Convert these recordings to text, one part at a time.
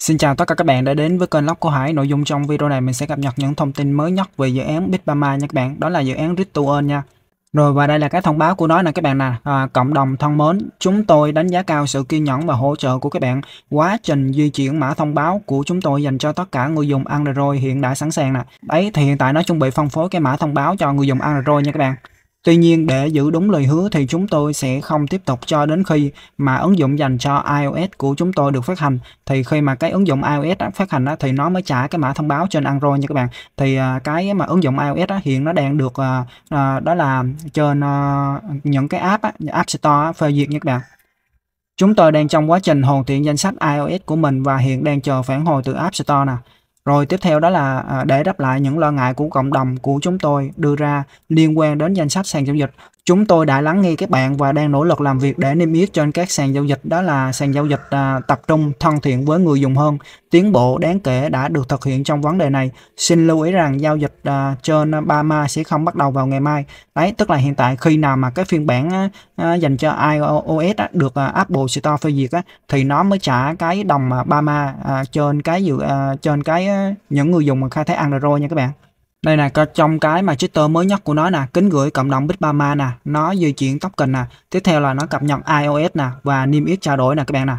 Xin chào tất cả các bạn đã đến với kênh Lóc của Hải. Nội dung trong video này mình sẽ cập nhật những thông tin mới nhất về dự án Bitbama nha các bạn. Đó là dự án Ritual nha. Rồi và đây là cái thông báo của nó nè các bạn nè, à, cộng đồng thân mến, chúng tôi đánh giá cao sự kiên nhẫn và hỗ trợ của các bạn. Quá trình di chuyển mã thông báo của chúng tôi dành cho tất cả người dùng Android hiện đã sẵn sàng nè. Đấy thì hiện tại nó chuẩn bị phân phối cái mã thông báo cho người dùng Android nha các bạn. Tuy nhiên, để giữ đúng lời hứa thì chúng tôi sẽ không tiếp tục cho đến khi mà ứng dụng dành cho iOS của chúng tôi được phát hành. Thì khi mà cái ứng dụng iOS đã phát hành đó, thì nó mới trả cái mã thông báo trên Android nha các bạn. Thì à, cái mà ứng dụng iOS đó, hiện nó đang được à, à, đó là trên những cái app App Store phê duyệt nha các bạn. Chúng tôi đang trong quá trình hoàn thiện danh sách iOS của mình và hiện đang chờ phản hồi từ App Store nè. Rồi tiếp theo đó là à, để đáp lại những lo ngại của cộng đồng của chúng tôi đưa ra liên quan đến danh sách sàn giao dịch Chúng tôi đã lắng nghe các bạn và đang nỗ lực làm việc để niêm yết trên các sàn giao dịch đó là sàn giao dịch à, tập trung thân thiện với người dùng hơn. Tiến bộ đáng kể đã được thực hiện trong vấn đề này. Xin lưu ý rằng giao dịch à, trên Bama sẽ không bắt đầu vào ngày mai. Đấy, tức là hiện tại khi nào mà cái phiên bản à, dành cho iOS á, được à, Apple Store phê duyệt á, thì nó mới trả cái đồng Bama à, trên cái dự à, trên cái những người dùng mà khai thác Android nha các bạn. Đây nè, trong cái mà Twitter mới nhất của nó nè, kính gửi cộng đồng Bitmama nè, nó di chuyển token nè. Tiếp theo là nó cập nhật iOS nè và niêm yết trao đổi nè các bạn nè.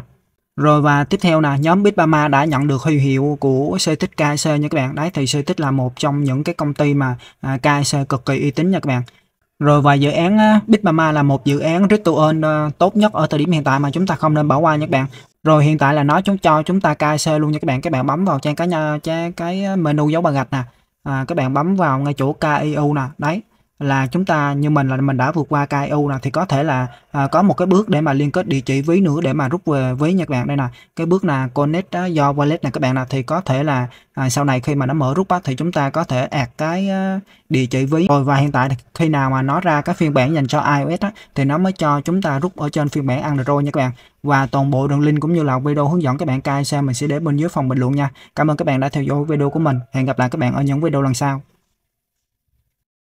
Rồi và tiếp theo nè nhóm Bitmama đã nhận được huy hiệu của CTIC KC nha các bạn. Đấy thì CTIC là một trong những cái công ty mà à, KC cực kỳ uy tín nha các bạn. Rồi và dự án Bitmama là một dự án crypto earn ờ, tốt nhất ở thời điểm hiện tại mà chúng ta không nên bỏ qua nha các bạn. Rồi hiện tại là nó chúng cho chúng ta KC luôn nha các bạn. Các bạn bấm vào trang cái cái menu dấu bà gạch nè à, các bạn bấm vào ngay chỗ KIU nè đấy là chúng ta như mình là mình đã vượt qua KIU nè thì có thể là à, có một cái bước để mà liên kết địa chỉ ví nữa để mà rút về ví nha các bạn đây nè cái bước là connect do à, wallet này các bạn nè thì có thể là à, sau này khi mà nó mở rút á thì chúng ta có thể ạt cái uh, địa chỉ ví rồi và hiện tại khi nào mà nó ra cái phiên bản dành cho iOS á thì nó mới cho chúng ta rút ở trên phiên bản Android nha các bạn và toàn bộ đường link cũng như là video hướng dẫn các bạn cài xe mình sẽ để bên dưới phòng bình luận nha cảm ơn các bạn đã theo dõi video của mình hẹn gặp lại các bạn ở những video lần sau